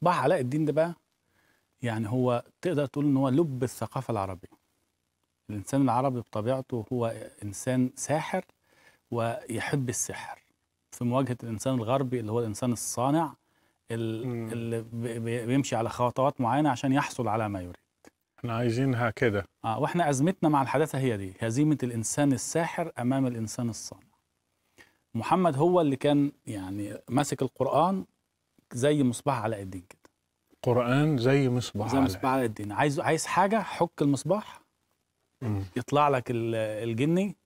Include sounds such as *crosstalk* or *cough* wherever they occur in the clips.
صباح علاء الدين ده بقى يعني هو تقدر تقول ان هو لب الثقافه العربيه الانسان العربي بطبيعته هو انسان ساحر ويحب السحر في مواجهه الانسان الغربي اللي هو الانسان الصانع اللي بيمشي على خطوات معينه عشان يحصل على ما يريد احنا عايزينها كده اه واحنا ازمتنا مع الحداثه هي دي هزيمه الانسان الساحر امام الانسان الصانع محمد هو اللي كان يعني ماسك القران زي مصباح علاء الدين كده قرآن زي مصباح زي مصباح على الدين عايز عايز حاجة حك المصباح مم. يطلع لك الجني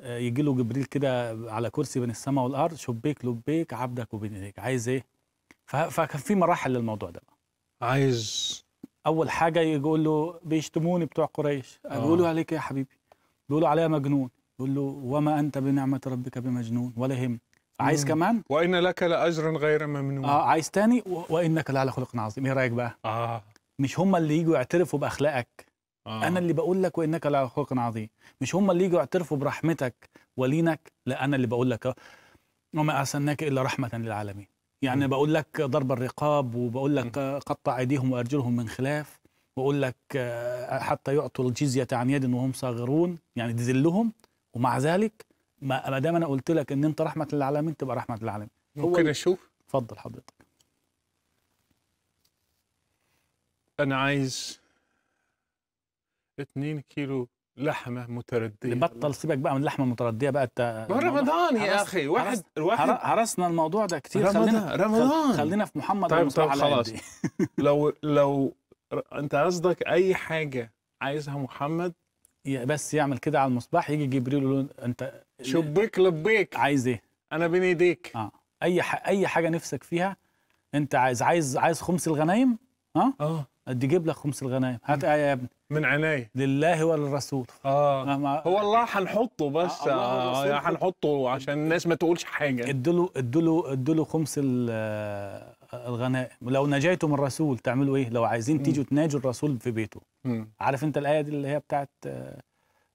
آه، يجي له جبريل كده على كرسي بين السماء والأرض شبيك لبيك عبدك وبين إيديك عايز إيه؟ فكان في مراحل للموضوع ده عايز أول حاجة يقول له بيشتموني بتوع قريش آه. بيقولوا عليك إيه يا حبيبي بيقولوا عليا مجنون يقول له وما أنت بنعمة ربك بمجنون ولا يهمك عايز كمان وان لك لاجرا غير ممنون اه عايز تاني وانك لعلى خلق عظيم ايه رايك بقى اه مش هم اللي يجوا يعترفوا باخلاقك آه. انا اللي بقول لك وانك لعلى خلق عظيم مش هم اللي يجوا يعترفوا برحمتك ولينك لا انا اللي بقول لك وما ارسلناك الا رحمه للعالمين يعني م. بقول لك ضرب الرقاب وبقول لك قطع ايديهم وارجلهم من خلاف واقول لك حتى يعطوا الجزيه عن يد وهم صاغرون يعني تذلهم ومع ذلك ما دام انا قلت لك ان انت رحمه للعالمين تبقى رحمه للعالمين ممكن اشوف اتفضل حضرتك انا عايز 2 كيلو لحمه مترديه بطل سيبك بقى من اللحمه المترديه بقى انت رمضان يا اخي واحد الواحد هرسنا الموضوع ده كتير رمضان خلينا رمضان خلينا في محمد طيب طيب خلاص *laughs* لو لو انت قصدك اي حاجه عايزها محمد بس يعمل كده على المصباح يجي جبريل يقول انت شبيك لبيك عايز ايه انا بين ايديك اه اي ح... اي حاجه نفسك فيها انت عايز عايز عايز خمس الغنايم ها آه؟, اه ادي جيب لك خمس الغنايم هات ايه يا ابني من عيني لله وللرسول اه, ما... هو الله هنحطه بس آه, آه هنحطه عشان الناس ما تقولش حاجه ادوا له ادوا له خمس آه، الغنائم لو نجيتم الرسول تعملوا ايه لو عايزين تيجوا تناجوا الرسول في بيته م. عارف انت الايه دي اللي هي بتاعت آه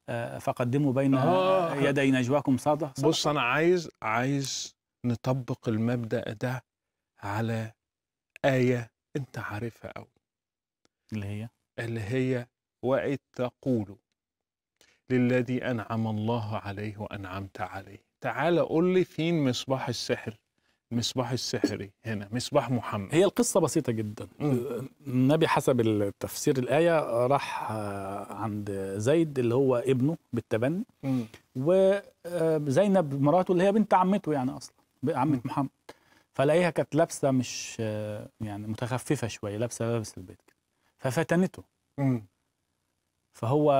آه، فقدموا بين آه, آه. يدي نجواكم صادق بص انا عايز عايز نطبق المبدا ده على ايه انت عارفها قوي اللي هي اللي هي واذ تقول للذي انعم الله عليه وانعمت عليه تعال قول لي فين مصباح السحر مصباح السحري هنا مصباح محمد هي القصة بسيطة جدا مم. النبي حسب التفسير الآية راح آه، عند زيد اللي هو ابنه بالتبني مم. وزينب آه، مراته اللي هي بنت عمته يعني أصلا عمة محمد فلاقيها كانت لابسة مش آه، يعني متخففة شوية لابسة لابس البيت كده ففتنته مم. فهو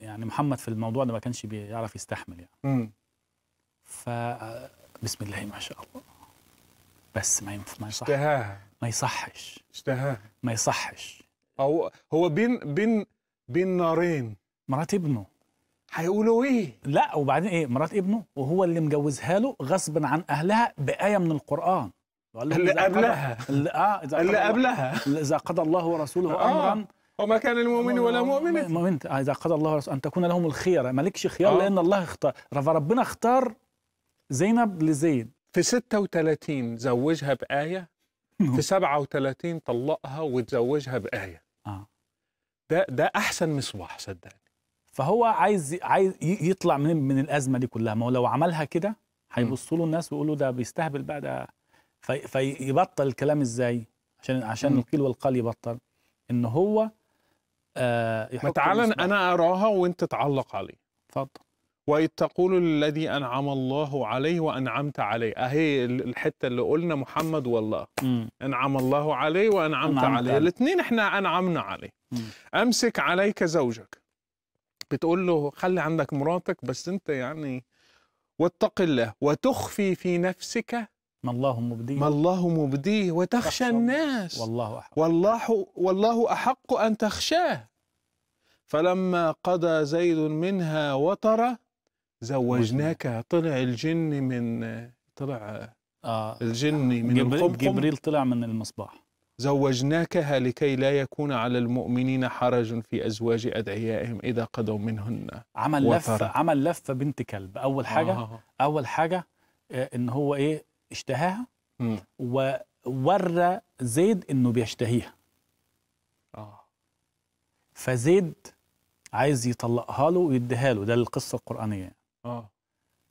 يعني محمد في الموضوع ده ما كانش بيعرف يستحمل يعني مم. ف بسم الله ما شاء الله بس ما ينف... ما يصحش اشتهاها ما يصحش اشتهاها ما يصحش هو هو بين بين بين نارين مرات ابنه هيقولوا ايه؟ لا وبعدين ايه مرات ابنه وهو اللي مجوزها له غصب عن اهلها بايه من القران اللي قبلها اللي اه اذا اللي قبلها اذا قضى الله ورسوله آه. امرا وما كان المؤمن ولا مؤمنة مؤمن آه، إذا قضى الله ورسوله أن تكون لهم الخيرة مالكش خيار آه. لأن الله اختار فربنا اختار زينب لزيد في 36 زوجها بآية في 37 طلقها وتزوجها بآية آه. ده ده أحسن مصباح صدقني فهو عايز عايز يطلع من من الأزمة دي كلها ما هو لو عملها كده هيبصوا له الناس ويقولوا ده بيستهبل بقى ده في فيبطل الكلام ازاي عشان عشان القيل والقال يبطل ان هو آه ما تعال انا اراها وانت تعلق عليه اتفضل وإذ تقول الذي أنعم الله عليه وأنعمت عليه أهي الحتة اللي قلنا محمد والله أنعم الله عليه وأنعمت أنعمت عليه الاثنين إحنا أنعمنا عليه مم. أمسك عليك زوجك بتقول له خلي عندك مراتك بس أنت يعني واتق الله وتخفي في نفسك ما الله مبديه ما الله مبديه وتخشى الناس والله أحق والله, والله أحق أن تخشاه فلما قضى زيد منها وطره زوجناك طلع الجن من طلع آه الجن من جبريل, القمقم جبريل طلع من المصباح زوجناكها لكي لا يكون على المؤمنين حرج في أزواج أدعيائهم إذا قضوا منهن عمل وفر. لفة عمل لفة بنت كلب أول حاجة آه. أول حاجة آه، إن هو إيه اشتهاها وورى زيد إنه بيشتهيها آه. فزيد عايز يطلقها له ويديها له ده القصة القرآنية اه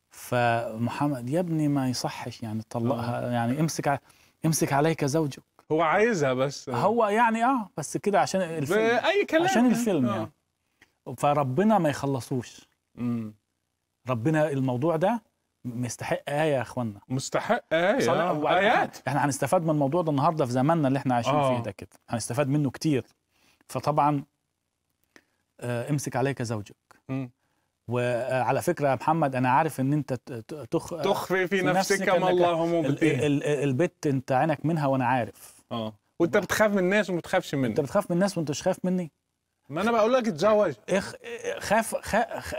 فمحمد يا ابني ما يصحش يعني طلقها آه. يعني امسك ع... امسك عليك زوجك هو عايزها بس هو يعني اه بس كده عشان الفيلم اي كلام عشان يعني. الفيلم آه. يعني فربنا ما يخلصوش امم ربنا الموضوع ده مستحق آية يا إخوانا مستحق آية آه، آيات إحنا هنستفاد من الموضوع ده النهاردة في زماننا اللي إحنا عايشين آه. فيه ده كده هنستفاد منه كتير فطبعا امسك عليك زوجك امم وعلى فكره يا محمد انا عارف ان انت تخ... تخفي في, في نفسك, ما الله هم البت انت عينك منها وانا عارف اه وانت بتخاف من الناس وما بتخافش مني انت بتخاف من الناس وانت مش خايف مني ما انا بقول لك اتجوز اخ... خاف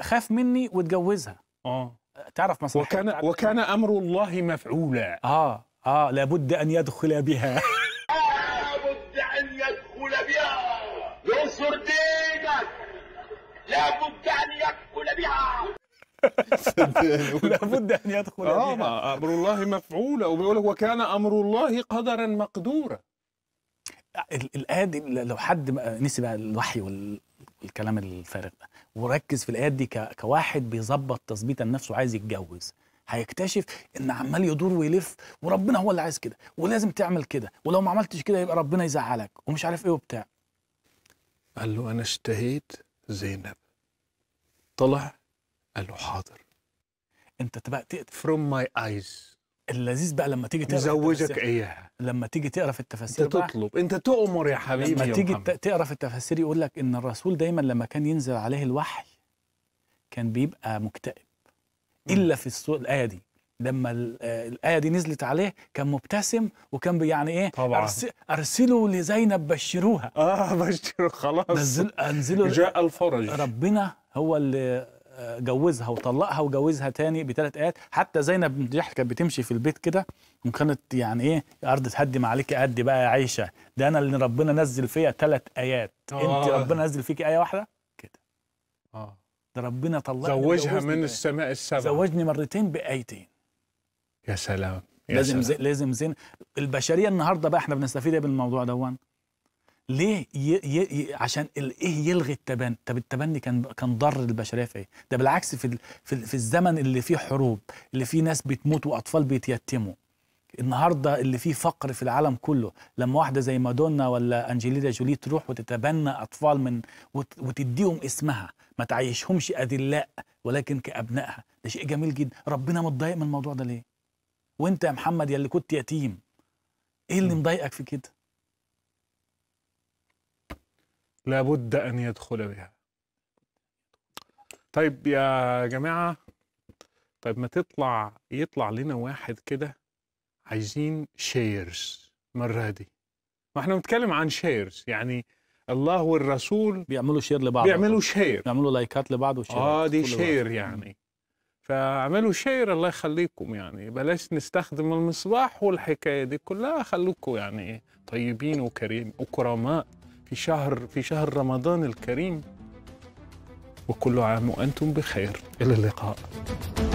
خاف مني واتجوزها اه تعرف مثلا وكان وكان امر الله مفعولا اه اه لابد ان يدخل بها *laughs* لابد ان يدخل بها ينصر دينك لابد ان يدخل بها *laughs* لابد ان يدخل آه بها امر الله مفعولا وبيقول وكان امر الله قدرا مقدورا الايه دي لو حد نسي بقى الوحي والكلام الفارغ ده وركز في الايات دي كواحد بيظبط تظبيطا نفسه عايز يتجوز هيكتشف ان عمال يدور ويلف وربنا هو اللي عايز كده ولازم تعمل كده ولو ما عملتش كده يبقى ربنا يزعلك ومش عارف ايه وبتاع قال له انا اشتهيت زينب طلع قال له حاضر انت بقى فروم ماي ايز اللذيذ بقى لما تيجي تقرا زوجك اياها لما تيجي تقرا في التفاسير انت تطلب انت تؤمر يا حبيبي لما تيجي محمد. تقرا في التفاسير يقول لك ان الرسول دايما لما كان ينزل عليه الوحي كان بيبقى مكتئب الا في الايه دي لما آه، الايه دي نزلت عليه كان مبتسم وكان يعني ايه طبعا ارسلوا لزينب بشروها اه بشروا خلاص نزل انزلوا جاء الفرج ربنا هو اللي آه، جوزها وطلقها وجوزها تاني بثلاث ايات حتى زينب بنت جحش كانت بتمشي في البيت كده وكانت يعني ايه ارض ما عليك قد بقى يا عيشه ده انا اللي ربنا نزل فيا ثلاث ايات آه. انت ربنا نزل فيك ايه واحده كده اه ده ربنا طلقني زوجها من السماء السبع زوجني مرتين بايتين يا سلام يا لازم سلام. زي لازم زين البشريه النهارده بقى احنا بنستفيد ايه بالموضوع دون ليه ي... ي... ي... عشان ايه يلغي التبني طب التبني كان كان ضر البشريه في ايه ده بالعكس في ال... في, ال... في الزمن اللي فيه حروب اللي فيه ناس بتموت واطفال بيتيتموا النهارده اللي فيه فقر في العالم كله لما واحده زي مادونا ولا انجلينا جولي تروح وتتبنى اطفال من وت... وتديهم اسمها ما تعيشهمش اذلاء ولكن كابنائها ده شيء جميل جدا ربنا متضايق من الموضوع ده ليه وانت يا محمد يلي كنت يتيم ايه اللي مضايقك في كده لابد ان يدخل بها طيب يا جماعه طيب ما تطلع يطلع لنا واحد كده عايزين شيرز المره دي ما احنا بنتكلم عن شيرز يعني الله والرسول بيعملوا شير لبعض بيعملوا شير بيعملوا لايكات لبعض وشير اه دي شير يعني فاعملوا شير الله يخليكم يعني بلاش نستخدم المصباح والحكايه دي كلها خلوكم يعني طيبين وكريم وكرماء في شهر في شهر رمضان الكريم وكل عام وانتم بخير الى اللقاء